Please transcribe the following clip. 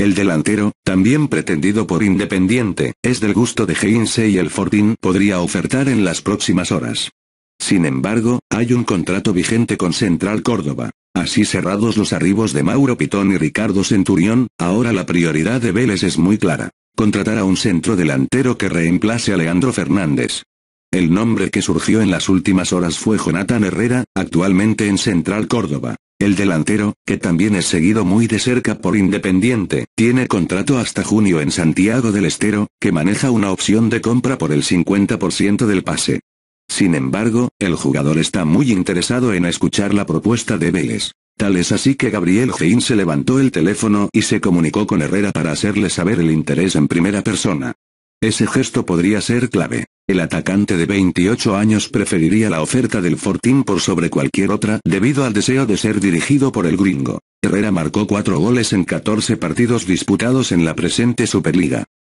El delantero, también pretendido por Independiente, es del gusto de Heinze y el Fortín podría ofertar en las próximas horas. Sin embargo, hay un contrato vigente con Central Córdoba. Así cerrados los arribos de Mauro Pitón y Ricardo Centurión, ahora la prioridad de Vélez es muy clara. Contratar a un centro delantero que reemplace a Leandro Fernández. El nombre que surgió en las últimas horas fue Jonathan Herrera, actualmente en Central Córdoba. El delantero, que también es seguido muy de cerca por Independiente, tiene contrato hasta junio en Santiago del Estero, que maneja una opción de compra por el 50% del pase. Sin embargo, el jugador está muy interesado en escuchar la propuesta de Vélez. Tal es así que Gabriel Gein se levantó el teléfono y se comunicó con Herrera para hacerle saber el interés en primera persona. Ese gesto podría ser clave. El atacante de 28 años preferiría la oferta del Fortín por sobre cualquier otra debido al deseo de ser dirigido por el gringo. Herrera marcó cuatro goles en 14 partidos disputados en la presente Superliga.